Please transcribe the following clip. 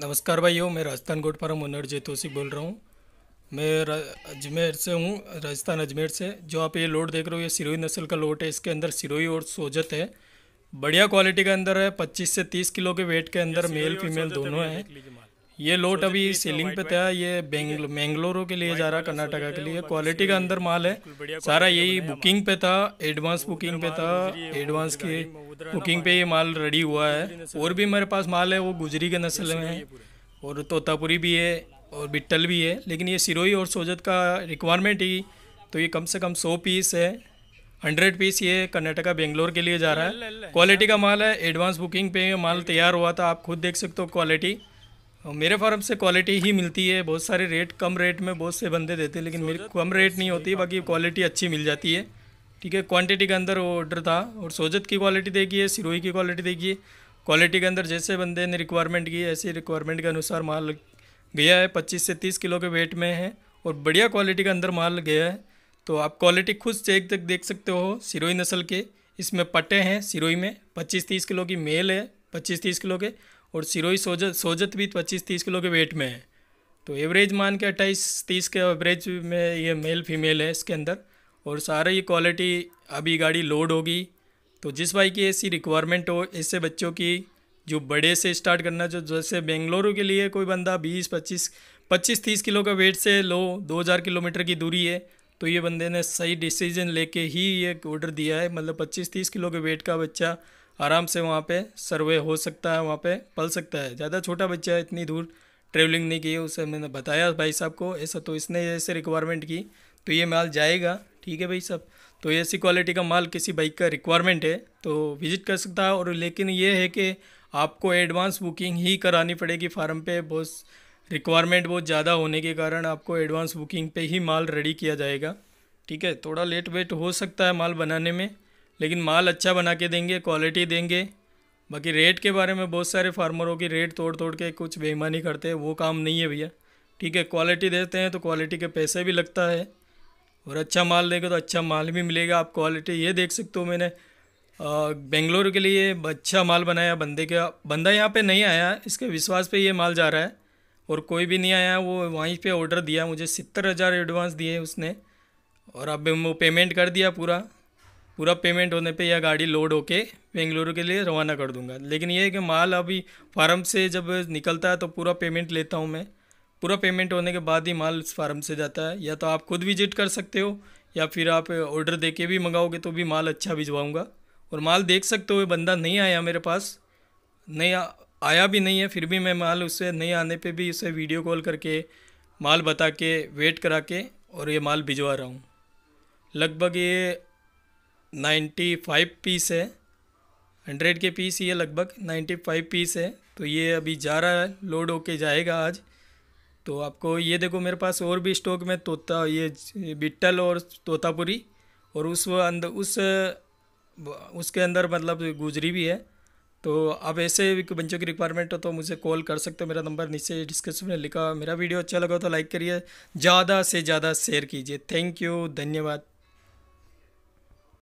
नमस्कार भाइयों मैं राजस्थान गोट परम ओनर जेतोसी बोल रहा हूँ मैं अजमेर से हूँ राजस्थान अजमेर से जो आप ये लोड देख रहे हो ये सिरोही नस्ल का लोट है इसके अंदर सिरोही और सोजत है बढ़िया क्वालिटी के अंदर है 25 से 30 किलो के वेट के अंदर मेल फीमेल दोनों हैं ये लोट अभी सीलिंग पे था ये बेंगलोरु के लिए जा रहा कर्नाटका के लिए क्वालिटी का अंदर माल है सारा यही बुकिंग पे था एडवांस बुकिंग पे था एडवांस के बुकिंग पे ये माल रेडी हुआ है और भी मेरे पास माल है वो गुजरी के नस्ल में है और तोतापुरी भी है और बिट्टल भी है लेकिन ये सिरोही और सोजत का रिक्वायरमेंट ही तो ये कम से कम सौ पीस है हंड्रेड पीस ये कर्नाटका बेंगलोर के लिए जा रहा है क्वालिटी का माल है एडवांस बुकिंग पे माल तैयार हुआ था आप खुद देख सकते हो क्वालिटी मेरे फार्म से क्वालिटी ही मिलती है बहुत सारे रेट कम रेट में बहुत से बंदे देते हैं लेकिन मेरे कम रेट नहीं होती बाकी क्वालिटी अच्छी मिल जाती है ठीक है क्वांटिटी के अंदर वो ऑर्डर था और सोजत की क्वालिटी देखिए सिरोही की क्वालिटी देखिए क्वालिटी के अंदर जैसे बंदे ने रिक्वायरमेंट की ऐसी रिक्वायरमेंट के अनुसार माल गया है पच्चीस से तीस किलो के वेट में है और बढ़िया क्वालिटी के अंदर माल गया है तो आप क्वालिटी खुद चेक तक देख सकते हो सिरोही नस्ल के इसमें पट्टे हैं सिरोही में पच्चीस तीस किलो की मेल है पच्चीस तीस किलो के और सिरोही सोजत सोजत भी पच्चीस तीस किलो के वेट में है तो एवरेज मान के अट्ठाईस तीस के एवरेज में ये मेल फीमेल है इसके अंदर और सारा ये क्वालिटी अभी गाड़ी लोड होगी तो जिस भाई की ऐसी रिक्वायरमेंट हो ऐसे बच्चों की जो बड़े से स्टार्ट करना जो जैसे बेंगलुरु के लिए कोई बंदा बीस पच्चीस पच्चीस तीस किलो का वेट से लो दो हज़ार किलोमीटर की दूरी है तो ये बंदे ने सही डिसीजन लेके ही ये ऑर्डर दिया है मतलब पच्चीस तीस किलो के वेट का बच्चा आराम से वहाँ पे सर्वे हो सकता है वहाँ पे पल सकता है ज़्यादा छोटा बच्चा है इतनी दूर ट्रेवलिंग नहीं की है उसे मैंने बताया भाई साहब को ऐसा तो इसने ऐसे रिक्वायरमेंट की तो ये माल जाएगा ठीक है भाई साहब तो ऐसी क्वालिटी का माल किसी बाइक का रिक्वायरमेंट है तो विज़िट कर सकता है और लेकिन ये है कि आपको एडवांस बुकिंग ही करानी पड़ेगी फार्म पे बहुत रिक्वायरमेंट बहुत ज़्यादा होने के कारण आपको एडवांस बुकिंग पे ही माल रेडी किया जाएगा ठीक है थोड़ा लेट वेट हो सकता है माल बनाने में लेकिन माल अच्छा बना के देंगे क्वालिटी देंगे बाकी रेट के बारे में बहुत सारे फार्मरों की रेट तोड़ तोड़ के कुछ बेईमानी करते हैं वो काम नहीं है भैया ठीक है क्वालिटी देते हैं तो क्वालिटी के पैसे भी लगता है और अच्छा माल देंगे तो अच्छा माल भी मिलेगा आप क्वालिटी ये देख सकते हो मैंने बेंगलोर के लिए अच्छा माल बनाया बंदे का बंदा यहाँ पर नहीं आया इसके विश्वास पर ये माल जा रहा है और कोई भी नहीं आया वो वहीं पर ऑर्डर दिया मुझे सत्तर हज़ार एडवांस दिए उसने और अब वो पेमेंट कर दिया पूरा पूरा पेमेंट होने पे यह गाड़ी लोड होके बेंगलुरु के लिए रवाना कर दूंगा लेकिन ये है कि माल अभी फार्म से जब निकलता है तो पूरा पेमेंट लेता हूँ मैं पूरा पेमेंट होने के बाद ही माल फार्म से जाता है या तो आप खुद विजिट कर सकते हो या फिर आप ऑर्डर दे के भी मंगाओगे तो भी माल अच्छा भिजवाऊँगा और माल देख सकते हो बंदा नहीं आया मेरे पास नहीं आ, आया भी नहीं है फिर भी मैं माल उससे नहीं आने पे भी उसे वीडियो कॉल करके माल बता के वेट करा के और ये माल भिजवा रहा हूँ लगभग ये नाइन्टी फाइव पीस है हंड्रेड के पीस ये लगभग नाइन्टी फाइव पीस है तो ये अभी जा रहा है लोड होके जाएगा आज तो आपको ये देखो मेरे पास और भी स्टॉक में तोता ये बिट्टल और तोतापुरी और उस अंदर उस उसके अंदर मतलब गुजरी भी है तो आप ऐसे बच्चों की रिक्वायरमेंट हो तो मुझे कॉल कर सकते हो मेरा नंबर नीचे डिस्क्रिप्शन में लिखा मेरा वीडियो अच्छा लगा तो लाइक करिए ज़्यादा से ज़्यादा शेयर कीजिए थैंक यू धन्यवाद